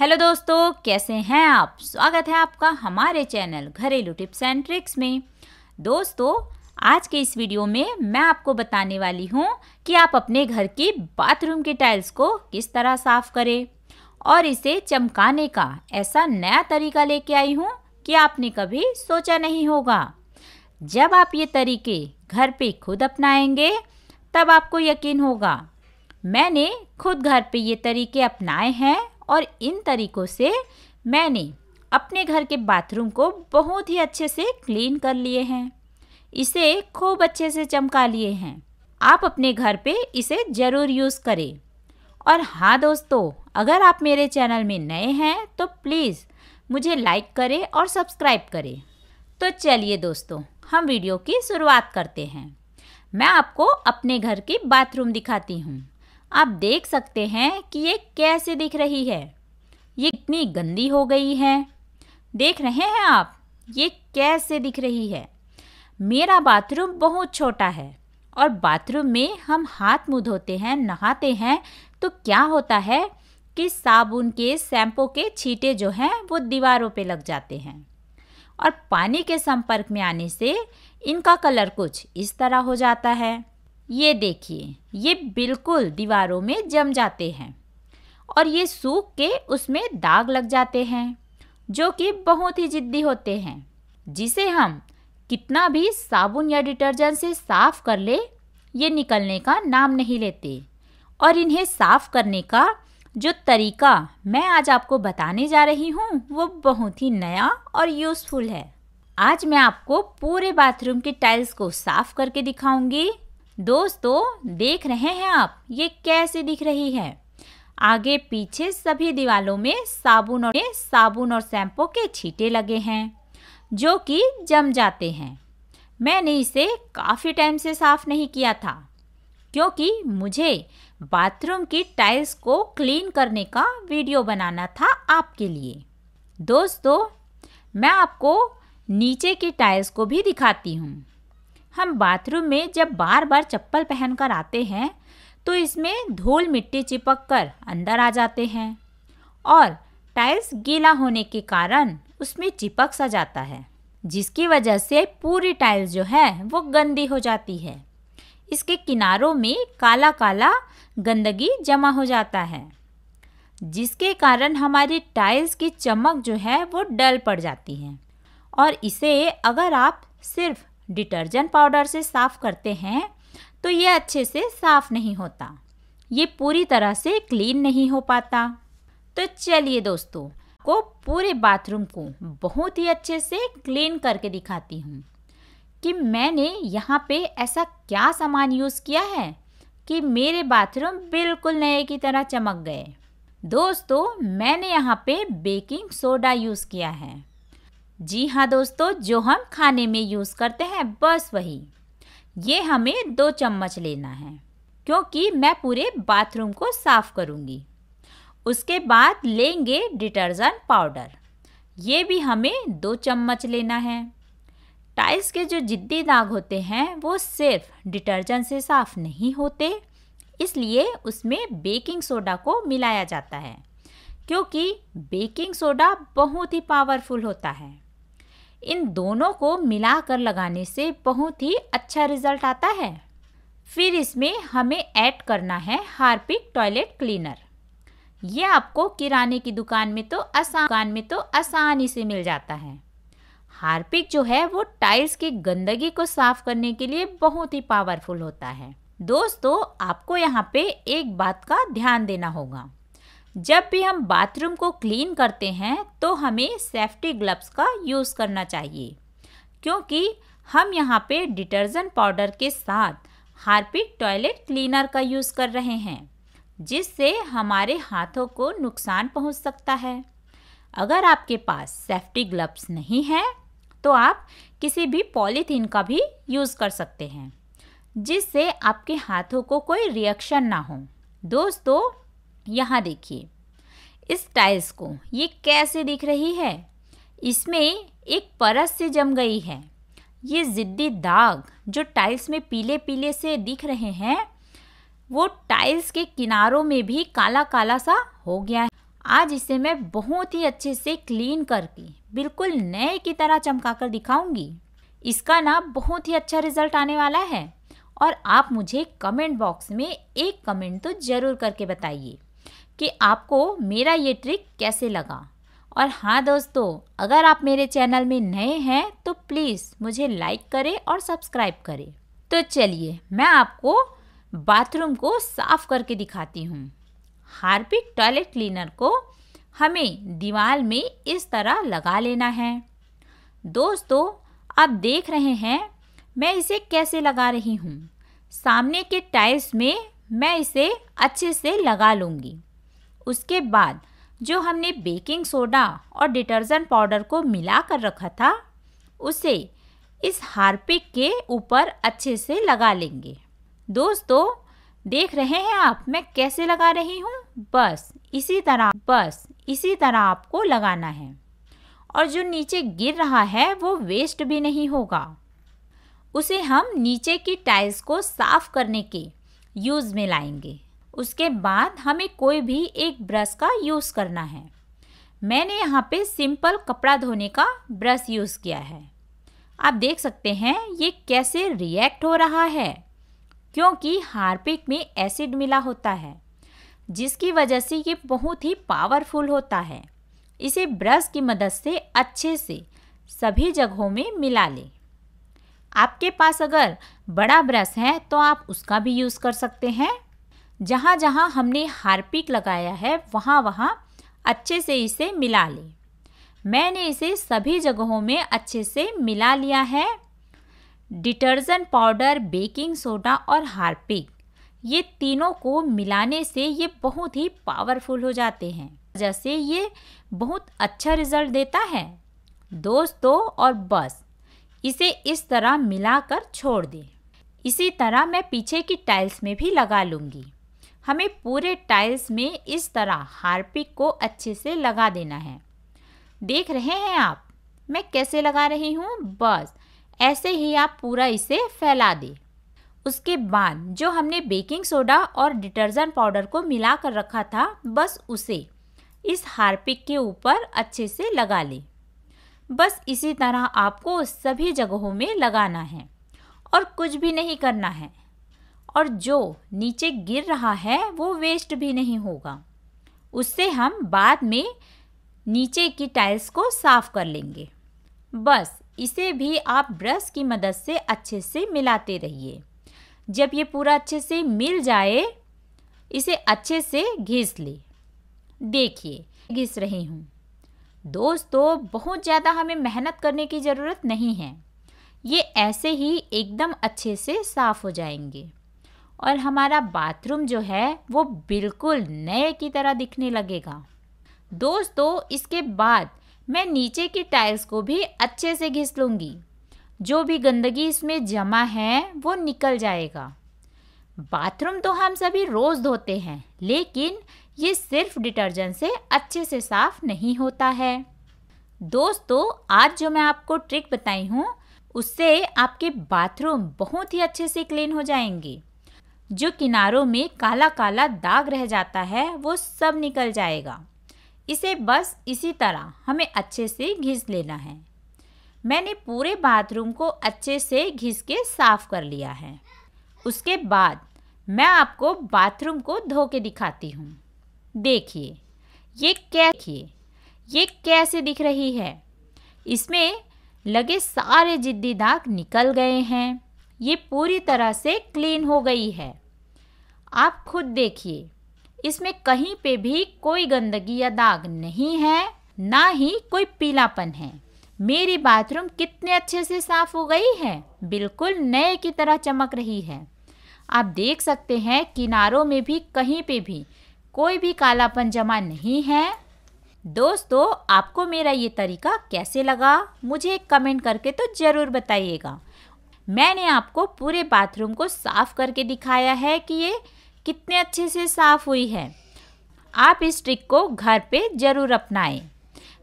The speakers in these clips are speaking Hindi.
हेलो दोस्तों कैसे हैं आप स्वागत है आपका हमारे चैनल घरेलू टिप्स एंड ट्रिक्स में दोस्तों आज के इस वीडियो में मैं आपको बताने वाली हूं कि आप अपने घर की बाथरूम के टाइल्स को किस तरह साफ़ करें और इसे चमकाने का ऐसा नया तरीका लेके आई हूं कि आपने कभी सोचा नहीं होगा जब आप ये तरीके घर पे खुद अपनाएंगे तब आपको यकीन होगा मैंने खुद घर पे ये तरीके अपनाए हैं और इन तरीक़ों से मैंने अपने घर के बाथरूम को बहुत ही अच्छे से क्लीन कर लिए हैं इसे खूब अच्छे से चमका लिए हैं आप अपने घर पे इसे ज़रूर यूज़ करें और हाँ दोस्तों अगर आप मेरे चैनल में नए हैं तो प्लीज़ मुझे लाइक करें और सब्सक्राइब करें तो चलिए दोस्तों हम वीडियो की शुरुआत करते हैं मैं आपको अपने घर की बाथरूम दिखाती हूँ आप देख सकते हैं कि ये कैसे दिख रही है ये इतनी गंदी हो गई है देख रहे हैं आप ये कैसे दिख रही है मेरा बाथरूम बहुत छोटा है और बाथरूम में हम हाथ मुँह धोते हैं नहाते हैं तो क्या होता है कि साबुन के शैम्पू के छींटे जो हैं वो दीवारों पे लग जाते हैं और पानी के संपर्क में आने से इनका कलर कुछ इस तरह हो जाता है ये देखिए ये बिल्कुल दीवारों में जम जाते हैं और ये सूख के उसमें दाग लग जाते हैं जो कि बहुत ही ज़िद्दी होते हैं जिसे हम कितना भी साबुन या डिटर्जेंट से साफ़ कर ले ये निकलने का नाम नहीं लेते और इन्हें साफ़ करने का जो तरीका मैं आज आपको बताने जा रही हूँ वो बहुत ही नया और यूज़फुल है आज मैं आपको पूरे बाथरूम के टाइल्स को साफ़ करके दिखाऊंगी दोस्तों देख रहे हैं आप ये कैसे दिख रही है आगे पीछे सभी दीवालों में साबुन और साबुन और शैम्पू के छींटे लगे हैं जो कि जम जाते हैं मैंने इसे काफ़ी टाइम से साफ़ नहीं किया था क्योंकि मुझे बाथरूम की टाइल्स को क्लीन करने का वीडियो बनाना था आपके लिए दोस्तों मैं आपको नीचे की टाइल्स को भी दिखाती हूँ हम बाथरूम में जब बार बार चप्पल पहन कर आते हैं तो इसमें धूल मिट्टी चिपक कर अंदर आ जाते हैं और टाइल्स गीला होने के कारण उसमें चिपक सा जाता है जिसकी वजह से पूरी टाइल्स जो है वो गंदी हो जाती है इसके किनारों में काला काला गंदगी जमा हो जाता है जिसके कारण हमारी टाइल्स की चमक जो है वो डल पड़ जाती है और इसे अगर आप सिर्फ डिटर्जेंट पाउडर से साफ़ करते हैं तो ये अच्छे से साफ़ नहीं होता ये पूरी तरह से क्लीन नहीं हो पाता तो चलिए दोस्तों को पूरे बाथरूम को बहुत ही अच्छे से क्लीन करके दिखाती हूँ कि मैंने यहाँ पे ऐसा क्या सामान यूज़ किया है कि मेरे बाथरूम बिल्कुल नए की तरह चमक गए दोस्तों मैंने यहाँ पे बेकिंग सोडा यूज़ किया है जी हाँ दोस्तों जो हम खाने में यूज़ करते हैं बस वही ये हमें दो चम्मच लेना है क्योंकि मैं पूरे बाथरूम को साफ़ करूँगी उसके बाद लेंगे डिटर्जेंट पाउडर ये भी हमें दो चम्मच लेना है टाइल्स के जो जिद्दी दाग होते हैं वो सिर्फ डिटर्जेंट से साफ़ नहीं होते इसलिए उसमें बेकिंग सोडा को मिलाया जाता है क्योंकि बेकिंग सोडा बहुत ही पावरफुल होता है इन दोनों को मिलाकर लगाने से बहुत ही अच्छा रिजल्ट आता है फिर इसमें हमें ऐड करना है हार्पिक टॉयलेट क्लीनर ये आपको किराने की दुकान में तो आसान दुकान में तो आसानी से मिल जाता है हार्पिक जो है वो टाइल्स की गंदगी को साफ करने के लिए बहुत ही पावरफुल होता है दोस्तों आपको यहाँ पे एक बात का ध्यान देना होगा जब भी हम बाथरूम को क्लीन करते हैं तो हमें सेफ्टी ग्लव्स का यूज़ करना चाहिए क्योंकि हम यहाँ पे डिटर्जेंट पाउडर के साथ हार्पिक टॉयलेट क्लीनर का यूज़ कर रहे हैं जिससे हमारे हाथों को नुकसान पहुँच सकता है अगर आपके पास सेफ्टी ग्लव्स नहीं हैं तो आप किसी भी पॉलीथीन का भी यूज़ कर सकते हैं जिससे आपके हाथों को कोई रिएक्शन ना हो दोस्तों यहाँ देखिए इस टाइल्स को ये कैसे दिख रही है इसमें एक परस से जम गई है ये ज़िद्दी दाग जो टाइल्स में पीले पीले से दिख रहे हैं वो टाइल्स के किनारों में भी काला काला सा हो गया है आज इसे मैं बहुत ही अच्छे से क्लीन करके बिल्कुल नए की तरह चमका कर दिखाऊंगी इसका ना बहुत ही अच्छा रिजल्ट आने वाला है और आप मुझे कमेंट बॉक्स में एक कमेंट तो ज़रूर करके बताइए कि आपको मेरा ये ट्रिक कैसे लगा और हाँ दोस्तों अगर आप मेरे चैनल में नए हैं तो प्लीज़ मुझे लाइक करें और सब्सक्राइब करें तो चलिए मैं आपको बाथरूम को साफ करके दिखाती हूँ हार्पिक टॉयलेट क्लीनर को हमें दीवार में इस तरह लगा लेना है दोस्तों आप देख रहे हैं मैं इसे कैसे लगा रही हूँ सामने के टाइल्स में मैं इसे अच्छे से लगा लूँगी उसके बाद जो हमने बेकिंग सोडा और डिटर्जेंट पाउडर को मिला कर रखा था उसे इस हार्पिक के ऊपर अच्छे से लगा लेंगे दोस्तों देख रहे हैं आप मैं कैसे लगा रही हूँ बस इसी तरह बस इसी तरह आपको लगाना है और जो नीचे गिर रहा है वो वेस्ट भी नहीं होगा उसे हम नीचे की टाइल्स को साफ़ करने के यूज़ में लाएंगे उसके बाद हमें कोई भी एक ब्रश का यूज़ करना है मैंने यहाँ पे सिंपल कपड़ा धोने का ब्रश यूज़ किया है आप देख सकते हैं ये कैसे रिएक्ट हो रहा है क्योंकि हार्पिक में एसिड मिला होता है जिसकी वजह से ये बहुत ही पावरफुल होता है इसे ब्रश की मदद से अच्छे से सभी जगहों में मिला लें आपके पास अगर बड़ा ब्रश है तो आप उसका भी यूज़ कर सकते हैं जहाँ जहाँ हमने हारपिक लगाया है वहाँ वहाँ अच्छे से इसे मिला लें मैंने इसे सभी जगहों में अच्छे से मिला लिया है डिटर्जेंट पाउडर बेकिंग सोडा और हारपिक ये तीनों को मिलाने से ये बहुत ही पावरफुल हो जाते हैं जैसे ये बहुत अच्छा रिजल्ट देता है दोस्तों और बस इसे इस तरह मिलाकर छोड़ दें इसी तरह मैं पीछे की टाइल्स में भी लगा लूँगी हमें पूरे टाइल्स में इस तरह हारपिक को अच्छे से लगा देना है देख रहे हैं आप मैं कैसे लगा रही हूँ बस ऐसे ही आप पूरा इसे फैला दें उसके बाद जो हमने बेकिंग सोडा और डिटर्जेंट पाउडर को मिला कर रखा था बस उसे इस हारपिक के ऊपर अच्छे से लगा लें बस इसी तरह आपको सभी जगहों में लगाना है और कुछ भी नहीं करना है और जो नीचे गिर रहा है वो वेस्ट भी नहीं होगा उससे हम बाद में नीचे की टाइल्स को साफ़ कर लेंगे बस इसे भी आप ब्रश की मदद से अच्छे से मिलाते रहिए जब ये पूरा अच्छे से मिल जाए इसे अच्छे से घिस ले देखिए घिस रही हूँ दोस्तों बहुत ज़्यादा हमें मेहनत करने की ज़रूरत नहीं है ये ऐसे ही एकदम अच्छे से साफ़ हो जाएंगे और हमारा बाथरूम जो है वो बिल्कुल नए की तरह दिखने लगेगा दोस्तों इसके बाद मैं नीचे की टाइल्स को भी अच्छे से घिस लूँगी जो भी गंदगी इसमें जमा है वो निकल जाएगा बाथरूम तो हम सभी रोज़ धोते हैं लेकिन ये सिर्फ डिटर्जेंट से अच्छे से साफ नहीं होता है दोस्तों आज जो मैं आपको ट्रिक बताई हूँ उससे आपके बाथरूम बहुत ही अच्छे से क्लीन हो जाएंगे जो किनारों में काला काला दाग रह जाता है वो सब निकल जाएगा इसे बस इसी तरह हमें अच्छे से घिस लेना है मैंने पूरे बाथरूम को अच्छे से घिस के साफ़ कर लिया है उसके बाद मैं आपको बाथरूम को धो के दिखाती हूँ देखिए ये कैसे ये कैसे दिख रही है इसमें लगे सारे जिद्दी दाग निकल गए हैं ये पूरी तरह से क्लीन हो गई है आप खुद देखिए इसमें कहीं पे भी कोई गंदगी या दाग नहीं है ना ही कोई पीलापन है मेरी बाथरूम कितने अच्छे से साफ हो गई है बिल्कुल नए की तरह चमक रही है आप देख सकते हैं किनारों में भी कहीं पे भी कोई भी कालापन जमा नहीं है दोस्तों आपको मेरा ये तरीका कैसे लगा मुझे कमेंट करके तो ज़रूर बताइएगा मैंने आपको पूरे बाथरूम को साफ़ करके दिखाया है कि ये कितने अच्छे से साफ़ हुई है आप इस ट्रिक को घर पे ज़रूर अपनाएं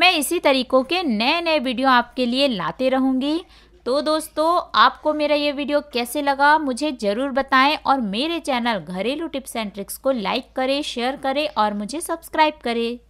मैं इसी तरीक़ों के नए नए वीडियो आपके लिए लाते रहूँगी तो दोस्तों आपको मेरा ये वीडियो कैसे लगा मुझे ज़रूर बताएं और मेरे चैनल घरेलू टिप्स एंड ट्रिक्स को लाइक करें शेयर करें और मुझे सब्सक्राइब करें